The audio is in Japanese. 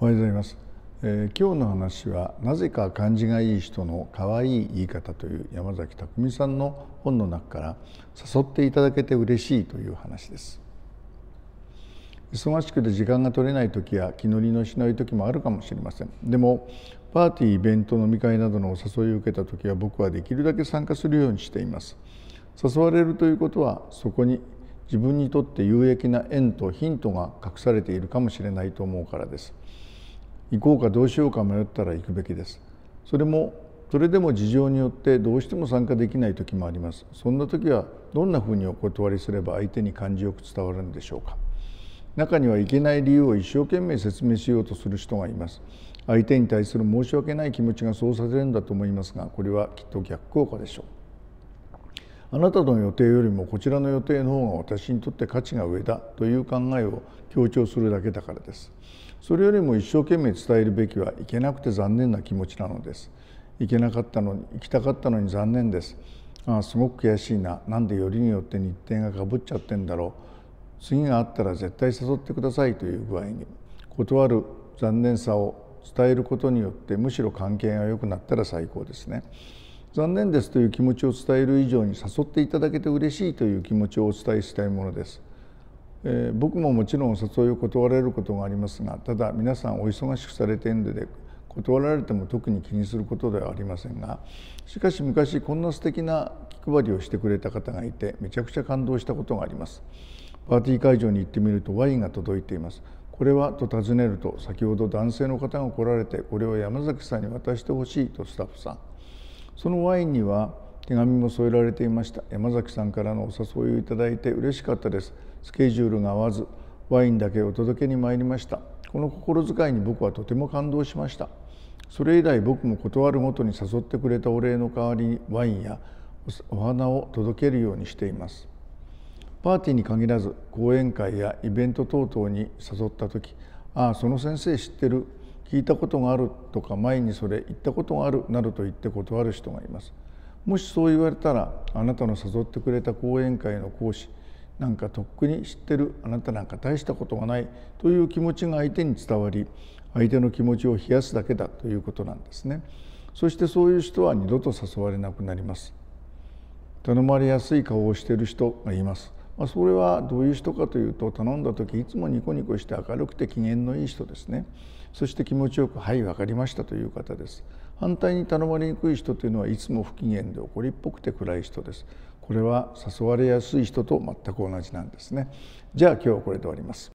おはようございます、えー、今日の話はなぜか感じがいい人の可愛い言い方という山崎匠さんの本の中から誘っていただけて嬉しいという話です忙しくて時間が取れない時や気乗りのしない時もあるかもしれませんでもパーティーイベント飲み会などのお誘いを受けた時は僕はできるだけ参加するようにしています誘われるということはそこに自分にとって有益な縁とヒントが隠されているかもしれないと思うからです行こうかどうしようか迷ったら行くべきですそれもそれでも事情によってどうしても参加できない時もありますそんな時はどんなふうにお断りすれば相手に感じよく伝わるんでしょうか中にはいけない理由を一生懸命説明しようとする人がいます相手に対する申し訳ない気持ちがそうさせるんだと思いますがこれはきっと逆効果でしょうあなたの予定よりもこちらの予定の方が私にとって価値が上だという考えを強調するだけだからですそれよりも一生懸命伝えるべきはいけなくて残念な気持ちなのです行けなかったのに行きたかったのに残念ですああすごく悔しいななんでよりによって日程がかぶっちゃってんだろう次があったら絶対誘ってくださいという具合に断る残念さを伝えることによってむしろ関係が良くなったら最高ですね。残念ですという気持ちを伝える以上に誘っていただけて嬉しいという気持ちをお伝えしたいものです、えー、僕ももちろん誘いを断られることがありますがただ皆さんお忙しくされているので断られても特に気にすることではありませんがしかし昔こんな素敵な気配りをしてくれた方がいてめちゃくちゃ感動したことがありますパーティー会場に行ってみるとワインが届いていますこれはと尋ねると先ほど男性の方が来られてこれを山崎さんに渡してほしいとスタッフさんそのワインには手紙も添えられていました山崎さんからのお誘いをいただいて嬉しかったですスケジュールが合わずワインだけお届けに参りましたこの心遣いに僕はとても感動しましたそれ以来僕も断るごとに誘ってくれたお礼の代わりにワインやお花を届けるようにしていますパーティーに限らず講演会やイベント等々に誘った時ああその先生知ってる聞いたことがあるとか前にそれ言ったことがあるなどと言って断る人がいますもしそう言われたらあなたの誘ってくれた講演会の講師なんかとっくに知ってるあなたなんか大したことがないという気持ちが相手に伝わり相手の気持ちを冷やすだけだということなんですねそしてそういう人は二度と誘われなくなります頼まれやすい顔をしている人がいますまあ、それはどういう人かというと頼んだ時いつもニコニコして明るくて機嫌のいい人ですねそして気持ちよく「はい分かりました」という方です反対に頼まれにくい人というのはいつも不機嫌で怒りっぽくて暗い人ですこれは誘われやすい人と全く同じなんですねじゃあ今日はこれで終わります